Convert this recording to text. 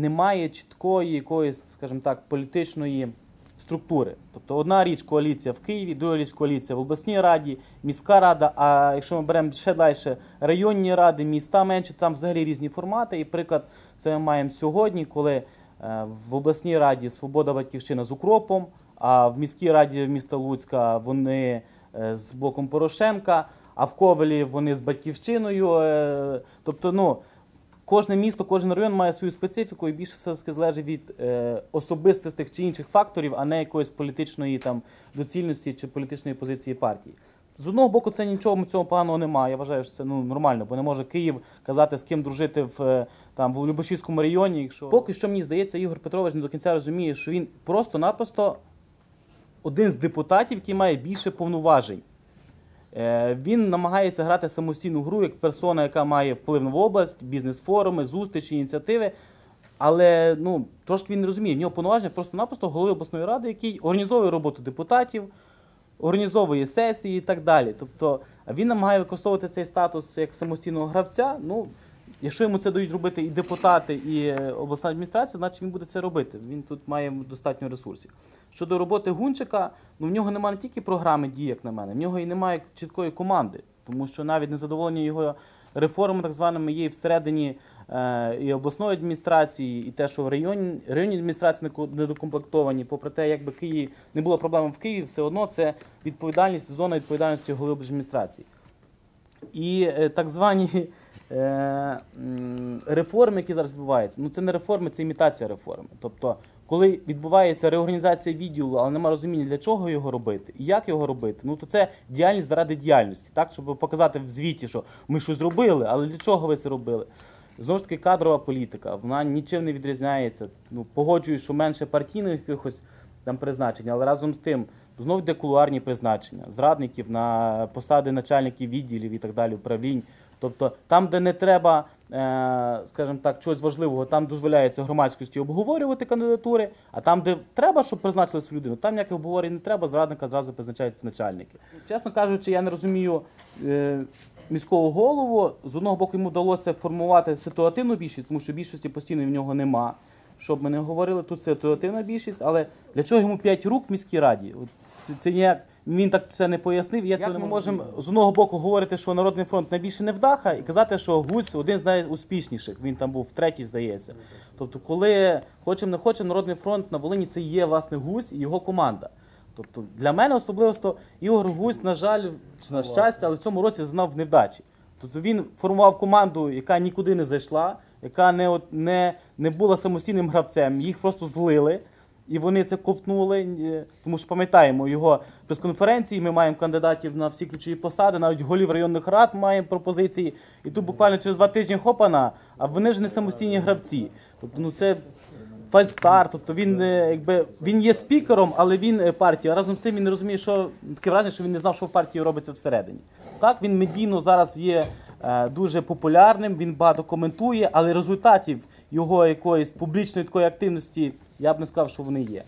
немає чіткої якоїсь, скажімо так, політичної структури. Тобто одна річ коаліція в Києві, друга річ коаліція в обласній раді, міська рада. А якщо ми беремо ще далі районні ради, міста менше, там взагалі різні формати. І приклад, це ми маємо сьогодні, коли е, в обласній раді Свобода Батьківщина з укропом, а в міській раді міста Луцька вони е, з блоком Порошенка. А в Ковелі вони з батьківщиною, е, тобто, ну Кожне місто, кожен район має свою специфіку, і більше все залежить від е, особистих чи інших факторів, а не якоїсь політичної там доцільності чи політичної позиції партії. З одного боку, це нічого цього поганого немає. Я вважаю, що це ну нормально, бо не може Київ казати, з ким дружити в е, там в Любошівському районі. Якщо поки що мені здається, Ігор Петрович не до кінця розуміє, що він просто-напросто один з депутатів, який має більше повноважень. Е, він намагається грати самостійну гру як персона, яка має вплив на область, бізнес-форуми, зустрічі, ініціативи. Але ну, трошки він не розуміє, в нього повноваження просто-напросто голови обласної ради, який організовує роботу депутатів, організовує сесії і так далі. Тобто він намагає використовувати цей статус як самостійного гравця. ну, Якщо йому це дають робити і депутати, і е, обласна адміністрація, значить він буде це робити. Він тут має достатньо ресурсів. Щодо роботи Гунчика, ну в нього немає не тільки програми дій, як на мене, в нього і немає чіткої команди, тому що навіть незадоволення його реформами, так званими, є всередині е, і обласної адміністрації, і те, що в районі районні адміністрації недокомплектовані, попри те, якби Київ не було проблем в Києві, все одно це відповідальність зона відповідальності голови адміністрації. І е, так звані. Е, реформи, які зараз відбуваються, ну це не реформи, це імітація реформи. Тобто, коли відбувається реорганізація відділу, але немає розуміння, для чого його робити і як його робити, ну то це діяльність заради діяльності, так щоб показати в звіті, що ми щось зробили, але для чого ви це робили? Знову ж таки, кадрова політика, вона нічим не відрізняється. Ну, погоджуюсь, що менше партійних якихось там призначень, але разом з тим знову йде кулуарні призначення зрадників на посади начальників відділів і так далі, управлінь. Тобто там, де не треба, е, скажімо так, чогось важливого, там дозволяється громадськості обговорювати кандидатури, а там, де треба, щоб призначили свою людину, там ніяких обговорень не треба, зрадника зразу призначають в начальники. Чесно кажучи, я не розумію е, міського голову. З одного боку йому вдалося формувати ситуативну більшість, тому що більшості постійно в нього нема. Щоб ми не говорили, тут ситуативна більшість, але для чого йому п'ять рук в міській раді? Це ніяк він так це не пояснив. Я цього не ми можу можемо з одного боку говорити, що Народний фронт найбільше не вдаха, і казати, що Гусь один з найуспішніших. Він там був в третій, здається. Тобто, коли хочемо не хочемо, Народний фронт на Волині це є власне Гусь і його команда. Тобто для мене особливо Ігор Гусь, на жаль, чи на щастя, але в цьому році знав невдачі. Тобто він формував команду, яка нікуди не зайшла, яка не от, не, не була самостійним гравцем, їх просто злили і вони це ковтнули. Е, тому що пам'ятаємо його прес-конференції. Ми маємо кандидатів на всі ключові посади, навіть голів районних рад маємо пропозиції. І тут буквально через два тижні хопана, а вони ж не самостійні гравці. Тобто, ну це. Фальстар, тобто він е, якби він є спікером, але він е, партія. Разом з тим він не розуміє, що таке враження, що він не знав, що в партії робиться всередині. Так він медійно зараз є дуже популярним. Він багато коментує, але результатів його якоїсь публічної такої активності, я б не сказав, що вони є.